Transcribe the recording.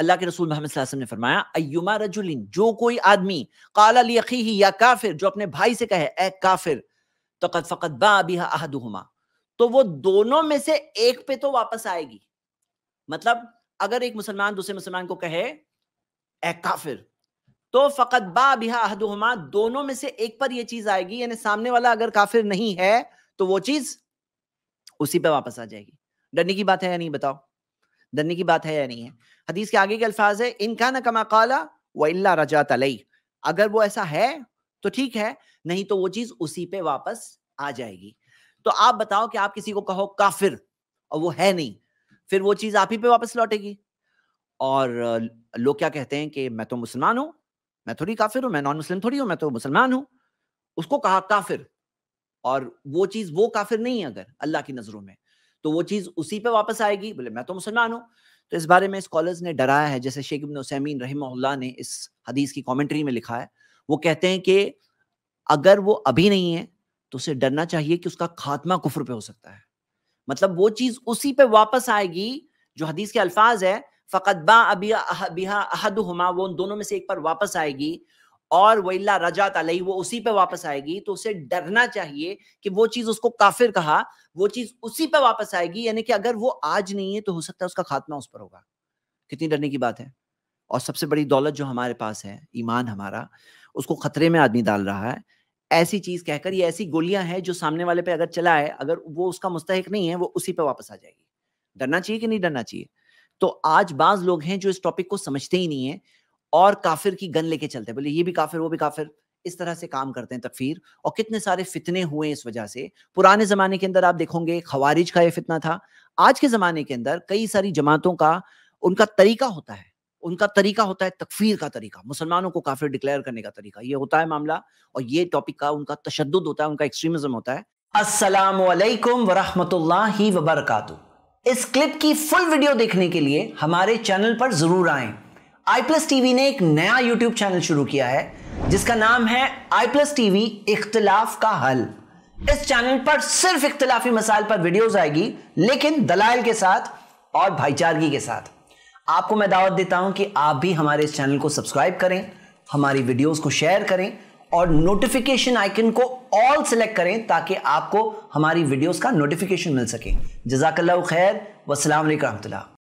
अल्लाह के रसूल मोहम्मद ने फरमाया अयुमा रजुलिन जो कोई आदमी काला लियखी ही या काफिर जो अपने भाई से कहे ए काफिर तो कद फ़कत बाबिहा तो वो दोनों में से एक पे तो वापस आएगी मतलब अगर एक मुसलमान दूसरे मुसलमान को कहे ए काफिर तो फ़कत बाबिहा दोनों में से एक पर यह चीज़ आएगी यानी सामने वाला अगर काफिर नहीं है तो वो चीज़ उसी पे वापस आ जाएगी डरने की बात है या नहीं बताओ डरने की बात है या नहीं है हदीस के आगे के अल्फाज है इनका न कमा कला व इल्ला रजा तलई अगर वो ऐसा है तो ठीक है नहीं तो वो चीज़ उसी पे वापस आ जाएगी तो आप बताओ कि आप किसी को कहो काफिर और वो है नहीं फिर वो चीज़ आप ही पे वापस लौटेगी और लोग क्या कहते हैं कि मैं तो मुसलमान हूं मैं थोड़ी काफिर हूँ मैं नॉन मुस्लिम थोड़ी हूँ मैं तो मुसलमान हूं उसको कहा काफिर और वो चीज़ वो काफिर नहीं है अगर अल्लाह की नज़रों में तो वो चीज़ उसी पे वापस आएगी बोले मैं तो मुसलमान हूँ तो इस बारे में स्कॉलर्स ने डराया है जैसे शेख इब्न उसैमीन रही ने इस हदीस की कॉमेंट्री में लिखा है वो कहते हैं कि अगर वो अभी नहीं है तो उसे डरना चाहिए कि उसका खात्मा कुफर पे हो सकता है मतलब वो चीज़ उसी पे वापस आएगी जो हदीस के अल्फाज है फ़कत बा अबिया अहद हुमा वो उन दोनों में से एक पर वापस आएगी और वही रजा तलई वो उसी पे वापस आएगी तो उसे डरना चाहिए कि वो चीज उसको काफिर कहा वो चीज उसी पे वापस आएगी यानी कि अगर वो आज नहीं है तो हो सकता है उसका खात्मा उस पर होगा कितनी डरने की बात है और सबसे बड़ी दौलत जो हमारे पास है ईमान हमारा उसको खतरे में आदमी डाल रहा है ऐसी चीज कहकर ये ऐसी गोलियां हैं जो सामने वाले पे अगर चला है अगर वो उसका मुस्तक नहीं है वो उसी पे वापस आ जाएगी डरना चाहिए कि नहीं डरना चाहिए तो आज बाज लोग हैं जो इस टॉपिक को समझते ही नहीं है और काफिर की गन लेके चलते हैं बोले ये भी काफिर वो भी काफिर इस तरह से काम करते हैं तकफीर और कितने सारे फितने हुए इस वजह से पुराने ज़माने के अंदर आप देखोगे खवारिज का ये फितना था आज के ज़माने के अंदर कई सारी जमातों का उनका तरीका होता है उनका तरीका होता है तकफीर का तरीका मुसलमानों को काफिर डिक्लेयर करने का तरीका ये होता है मामला और ये टॉपिक का उनका तशद होता है उनका एक्सट्रीमिज्म होता है असलम वरहमल वबरक इस क्लिप की फुल वीडियो देखने के लिए हमारे चैनल पर ज़रूर आएं। आई प्लस टीवी ने एक नया यूट्यूब चैनल शुरू किया है जिसका नाम है आई प्लस टीवी इख्तलाफ का हल इस चैनल पर सिर्फ इख्तलाफी मसाइल पर वीडियोस आएगी लेकिन दलाल के साथ और भाईचारगी के साथ आपको मैं दावत देता हूं कि आप भी हमारे इस चैनल को सब्सक्राइब करें हमारी वीडियोस को शेयर करें और नोटिफिकेशन आइकन को ऑल सेलेक्ट करें ताकि आपको हमारी वीडियोस का नोटिफिकेशन मिल सके जजाकल्ला खैर वसलाम रहमतुल्ला